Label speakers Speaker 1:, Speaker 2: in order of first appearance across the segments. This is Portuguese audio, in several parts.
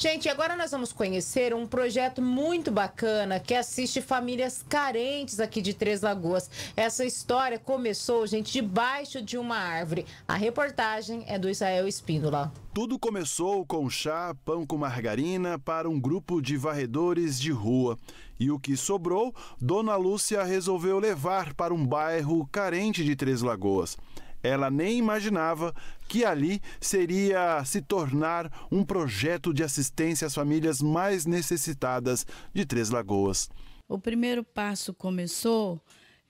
Speaker 1: Gente, agora nós vamos conhecer um projeto muito bacana que assiste famílias carentes aqui de Três Lagoas. Essa história começou, gente, debaixo de uma árvore. A reportagem é do Israel Espíndola.
Speaker 2: Tudo começou com chá, pão com margarina para um grupo de varredores de rua. E o que sobrou, Dona Lúcia resolveu levar para um bairro carente de Três Lagoas. Ela nem imaginava que ali seria se tornar um projeto de assistência às famílias mais necessitadas de Três Lagoas. O primeiro passo
Speaker 1: começou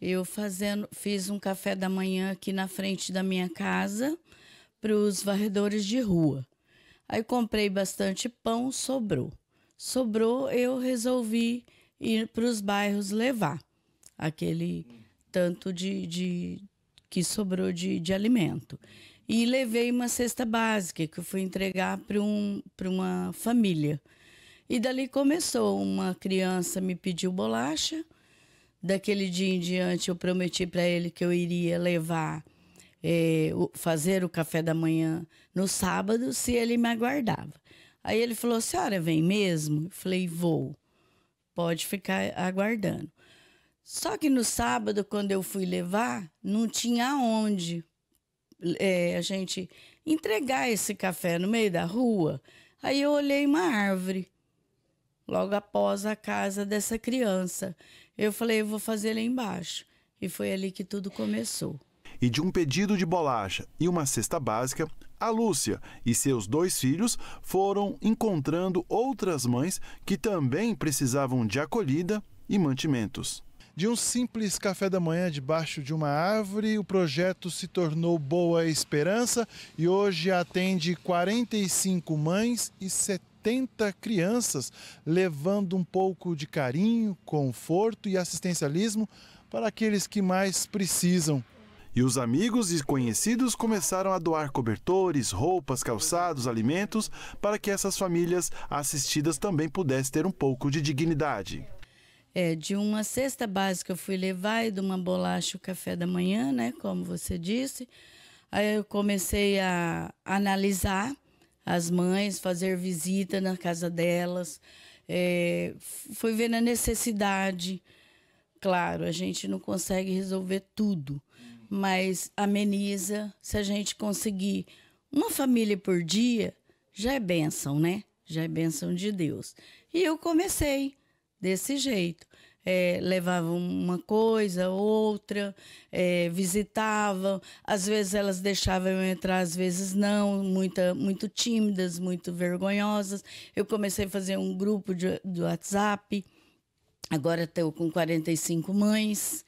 Speaker 1: eu fazendo, fiz um café da manhã aqui na frente da minha casa para os varredores de rua. Aí comprei bastante pão, sobrou. Sobrou, eu resolvi ir para os bairros levar aquele tanto de, de, que sobrou de, de alimento. E levei uma cesta básica que eu fui entregar para um, uma família. E dali começou. Uma criança me pediu bolacha. Daquele dia em diante, eu prometi para ele que eu iria levar, é, fazer o café da manhã no sábado, se ele me aguardava. Aí ele falou: Senhora, vem mesmo? Eu falei: Vou. Pode ficar aguardando. Só que no sábado, quando eu fui levar, não tinha onde é, a gente entregar esse café no meio da rua. Aí eu olhei uma árvore, logo após a casa dessa criança. Eu falei, eu vou fazer lá embaixo. E foi ali que tudo começou.
Speaker 2: E de um pedido de bolacha e uma cesta básica, a Lúcia e seus dois filhos foram encontrando outras mães que também precisavam de acolhida e mantimentos. De um simples café da manhã debaixo de uma árvore, o projeto se tornou Boa Esperança e hoje atende 45 mães e 70 crianças, levando um pouco de carinho, conforto e assistencialismo para aqueles que mais precisam. E os amigos e conhecidos começaram a doar cobertores, roupas, calçados, alimentos, para que essas famílias assistidas também pudessem ter um pouco de dignidade.
Speaker 1: É, de uma cesta básica eu fui levar e de uma bolacha o café da manhã, né? Como você disse. Aí eu comecei a analisar as mães, fazer visita na casa delas. É, fui vendo a necessidade. Claro, a gente não consegue resolver tudo, mas ameniza. Se a gente conseguir uma família por dia, já é bênção, né? Já é bênção de Deus. E eu comecei desse jeito é, levavam uma coisa, outra, é, visitavam. Às vezes elas deixavam eu entrar, às vezes não, muita, muito tímidas, muito vergonhosas. Eu comecei a fazer um grupo de, do WhatsApp. Agora estou com 45 mães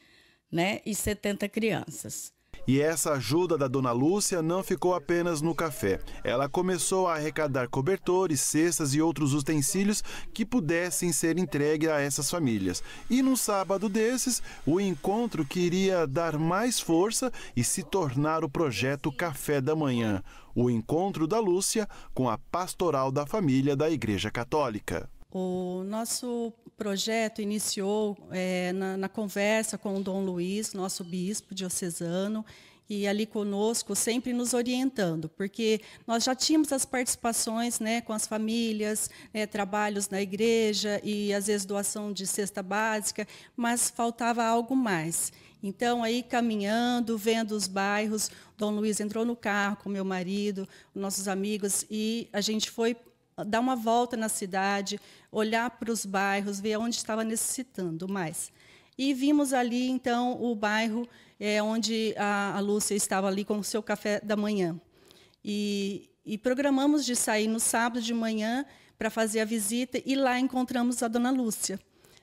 Speaker 1: né, e 70 crianças.
Speaker 2: E essa ajuda da dona Lúcia não ficou apenas no café. Ela começou a arrecadar cobertores, cestas e outros utensílios que pudessem ser entregues a essas famílias. E num sábado desses, o encontro queria dar mais força e se tornar o projeto Café da Manhã, o encontro da Lúcia com a pastoral da família da Igreja Católica.
Speaker 3: O nosso projeto iniciou é, na, na, conversa com o Dom Luiz, nosso bispo diocesano, e ali conosco, sempre nos orientando, porque nós já tínhamos as participações né, com as famílias, né, trabalhos na igreja e, às vezes, doação de cesta básica, mas faltava algo mais. Então, aí caminhando, vendo os bairros, Dom Luiz entrou no carro com meu marido, nossos amigos, e a gente foi dar uma volta na cidade, olhar para os bairros, ver onde estava necessitando mais. E vimos ali, então, o bairro é, onde a, a Lúcia estava ali com o seu café da manhã. E, e programamos de sair no sábado de manhã para fazer a visita, e lá encontramos a dona Lúcia.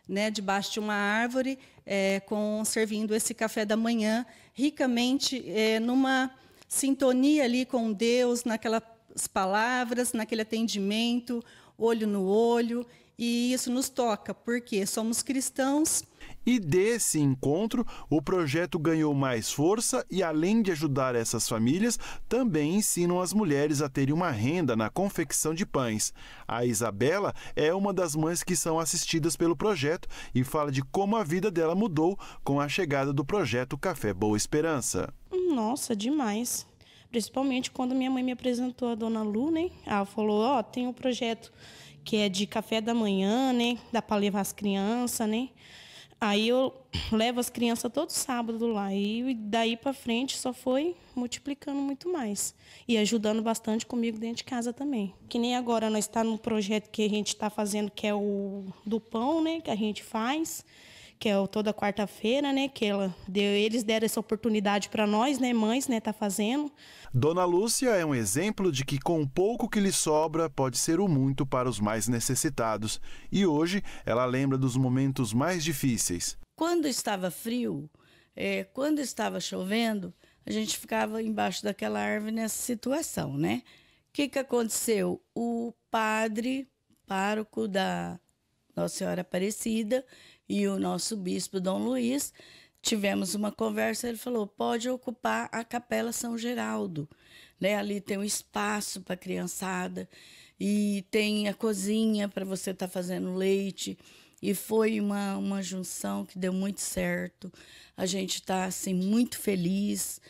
Speaker 3: Né, debaixo de uma árvore, é, com servindo esse café da manhã, ricamente, é, numa sintonia ali com Deus, naquela as palavras, naquele atendimento,
Speaker 2: olho no olho, e isso nos toca, porque somos cristãos. E desse encontro, o projeto ganhou mais força e, além de ajudar essas famílias, também ensinam as mulheres a terem uma renda na confecção de pães. A Isabela é uma das mães que são assistidas pelo projeto e fala de como a vida dela mudou com a chegada do projeto Café Boa Esperança.
Speaker 1: Nossa, demais. Principalmente quando minha mãe me apresentou a dona Lu, né? Ela falou: Ó, oh, tem um projeto que é de café da manhã, né? Dá para levar as crianças, né? Aí eu levo as crianças todo sábado lá. E daí para frente só foi multiplicando muito mais. E ajudando bastante comigo dentro de casa também. Que nem agora nós está num projeto que a gente está fazendo, que é o do pão, né? Que a gente faz que é o toda quarta-feira, né? Que ela deu, eles deram essa oportunidade para nós, né, mães, né, tá fazendo.
Speaker 2: Dona Lúcia é um exemplo de que com o pouco que lhe sobra pode ser o muito para os mais necessitados. E hoje ela lembra dos momentos mais difíceis.
Speaker 1: Quando estava frio, é, quando estava chovendo, a gente ficava embaixo daquela árvore nessa situação, né? O que, que aconteceu? O padre, pároco da nossa Senhora Aparecida e o nosso bispo Dom Luiz, tivemos uma conversa, ele falou: pode ocupar a Capela São Geraldo. Né? Ali tem um espaço para a criançada e tem a cozinha para você estar tá fazendo leite. E foi uma, uma junção que deu muito certo. A gente está assim, muito feliz.